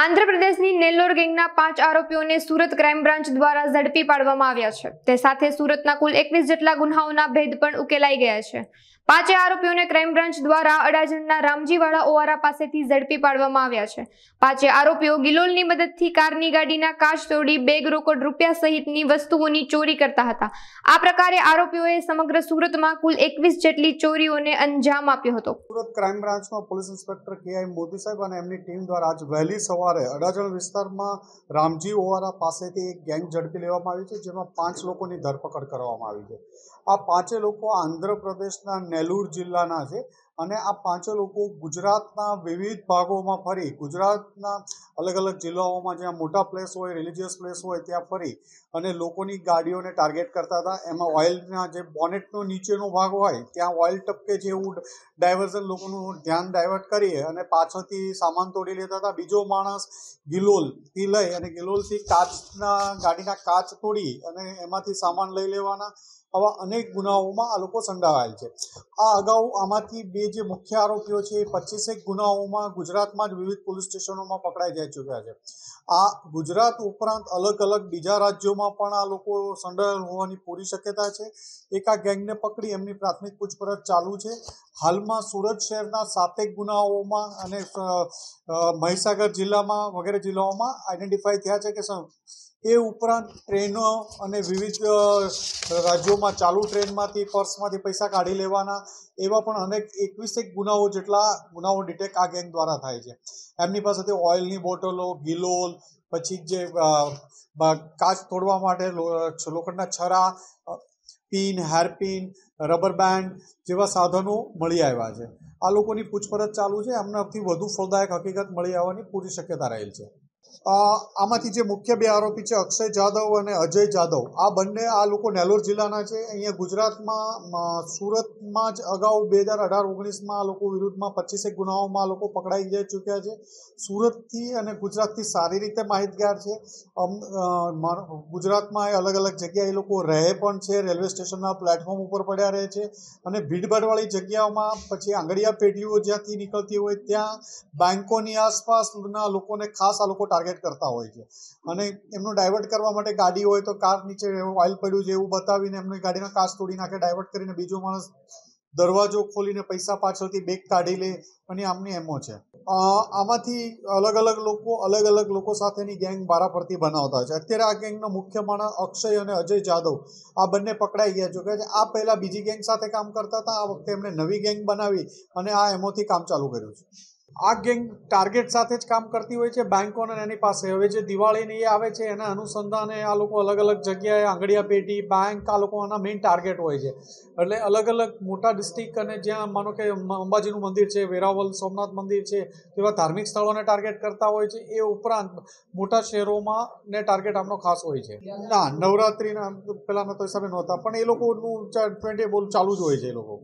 આંધ્રપ્રદેશની નેલ્લોર ગેંગના પાંચ આરોપીઓને સુરત ક્રાઇમ બ્રાન્ચ દ્વારા ઝડપી પાડવામાં આવ્યા છે તે સાથે સુરતના કુલ એકવીસ જેટલા ગુન્હાઓના ભેદ પણ ઉકેલાઈ ગયા છે પાંચે આરોપીઓને ક્રાઇમ બ્રાન્ચ દ્વારા અડાજણના રામજીવાડા ઓવારા પાસેથી ઝડપી પાડવામાં આવ્યા છે પાંચે આરોપીઓ ગિલોલની મદદથી કારની ગાડીના કાચ તોડી બેગ રોકડ રૂપિયા સહિતની વસ્તુઓની ચોરી કરતા હતા આ પ્રકારે આરોપીઓએ સમગ્ર સુરતમાં કુલ એકવીસ જેટલી ચોરીઓને અંજામ આપ્યો હતો સુરત ક્રાઇમ બ્રાન્ચમાં પોલીસ ઇન્સ્પેક્ટર કે કેઆઈ મોદી સાહેબ અને એમની ટીમ દ્વારા આજ વહેલી સવારે અડાજણ વિસ્તારમાં રામજી ઓવારા પાસેથી એક ગેંગ ઝડપી લેવામાં આવી છે જેમાં પાંચ લોકોની ધરપકડ કરવામાં આવી છે આ પાંચે લોકો આંધ્રપ્રદેશના નેલુર જિલ્લાના છે અને આ પાંચે લોકો ગુજરાતના વિવિધ ભાગોમાં ફરી ગુજરાતના અલગ અલગ જિલ્લાઓમાં જ્યાં મોટા પ્લેસ હોય રિલિજિયસ પ્લેસ હોય ત્યાં ફરી અને લોકોની ગાડીઓને ટાર્ગેટ કરતા હતા એમાં ઓઇલના જે બોનેટનો નીચેનો ભાગ હોય ત્યાં ઓઇલ ટપકે જેવું ડાયવર્ઝન લોકોનું ધ્યાન ડાયવર્ટ કરી અને પાછળથી સામાન તોડી લેતા હતા બીજો માણસ ગિલોલથી લઈ અને ગિલોલથી કાચના ગાડીના કાચ તોડી અને એમાંથી સામાન લઈ લેવાના આવા અનેક ગુનાઓમાં આ લોકો સંડાવાયેલ છે આ અગાઉ આમાંથી બે જે મુખ્ય આરોપીઓ છે એ પચીસેક ગુનાઓમાં ગુજરાતમાં જ વિવિધ પોલીસ સ્ટેશનોમાં પકડાઈ જઈ ચૂક્યા છે આ ગુજરાત ઉપરાંત અલગ અલગ બીજા રાજ્યોમાં પણ આ લોકો સંડોયેલ હોવાની પૂરી શક્યતા છે એક આ ગેંગને પકડી એમની પ્રાથમિક પૂછપરછ ચાલુ છે હાલમાં સુરત શહેરના સાતેક ગુનાઓમાં અને મહીસાગર જિલ્લામાં વગેરે જિલ્લાઓમાં આઈડેન્ટિફાઈ થયા છે કે એ ઉપરાંત ટ્રેનો અને વિવિધ રાજ્યોમાં ચાલુ ટ્રેનમાંથી પર્સમાંથી પૈસા કાઢી લેવાના એવા પણ અનેક એકવીસ એક ગુનાઓ જેટલા ગુનાઓ ડિટેક્ટ આ ગેંગ દ્વારા થાય છે એમની પાસેથી ઓઇલની બોટલો ગિલોલ પછી જે કાચ તોડવા માટે લોખંડના છરા પિન હેરપિન રબર બેન્ડ જેવા સાધનો મળી આવ્યા છે આ લોકોની પૂછપરછ ચાલુ છે એમનાથી વધુ ફળદાયક હકીકત મળી આવવાની પૂરી શક્યતા રહેલ છે આમાંથી જે મુખ્ય બે આરોપી છે અક્ષય જાદવ અને અજય જાદવ આ બંને આ લોકો નેલોર જિલ્લાના છે અહીંયા ગુજરાતમાં સુરતમાં જ અગાઉ બે હજાર અઢાર ઓગણીસમાં આ લોકો વિરુદ્ધમાં પચીસેક ગુનાઓમાં લોકો પકડાઈ જઈ ચૂક્યા છે સુરતથી અને ગુજરાતથી સારી રીતે માહિતગાર છે ગુજરાતમાં એ અલગ અલગ જગ્યાએ એ લોકો રહે પણ છે રેલવે સ્ટેશનના પ્લેટફોર્મ ઉપર પડ્યા રહે છે અને ભીડભાડવાળી જગ્યાઓમાં પછી આંગળીયા પેઢીઓ જ્યાંથી નીકળતી હોય ત્યાં બેન્કોની આસપાસના લોકોને ખાસ આ લોકો ટાર્ગેટ ટાર્ગેટ કરતા હોય છે અને એમનું ડાયવર્ટ કરવા માટે ગાડી હોય તો કાર નીચે ઓઇલ પડ્યું છે એવું બતાવીને એમની ગાડીનો કાચ તોડી નાખે ડાયવર્ટ કરીને બીજો માણસ દરવાજો ખોલીને પૈસા પાછળથી બેગ કાઢી લે અને આમની એમો છે આમાંથી અલગ અલગ લોકો અલગ અલગ લોકો સાથેની ગેંગ બારાફરતી બનાવતા હોય છે અત્યારે આ ગેંગનો મુખ્ય માણસ અક્ષય અને અજય જાદવ આ બંને પકડાઈ ગયા જો કે આ પહેલા બીજી ગેંગ સાથે કામ કરતા હતા આ વખતે એમણે નવી ગેંગ બનાવી અને આ એમોથી કામ ચાલુ કર્યું છે આ ગેંગ ટાર્ગેટ સાથે જ કામ કરતી હોય છે બેન્કોને એની પાસે હવે જે દિવાળીની એ આવે છે એના અનુસંધાને આ લોકો અલગ અલગ જગ્યાએ આંગડિયા પેટી બેંક આ લોકો એના મેઇન ટાર્ગેટ હોય છે એટલે અલગ અલગ મોટા ડિસ્ટ્રિક્ટ અને જ્યાં માનો કે અંબાજીનું મંદિર છે વેરાવલ સોમનાથ મંદિર છે એવા ધાર્મિક સ્થળોને ટાર્ગેટ કરતા હોય છે એ ઉપરાંત મોટા શહેરોમાં ને ટાર્ગેટ આમનો ખાસ હોય છે ના નવરાત્રિના પહેલાંના તો હિસાબે નહોતા પણ એ લોકોનું ટ્વેન્ટી બોલ ચાલુ જ હોય છે એ લોકો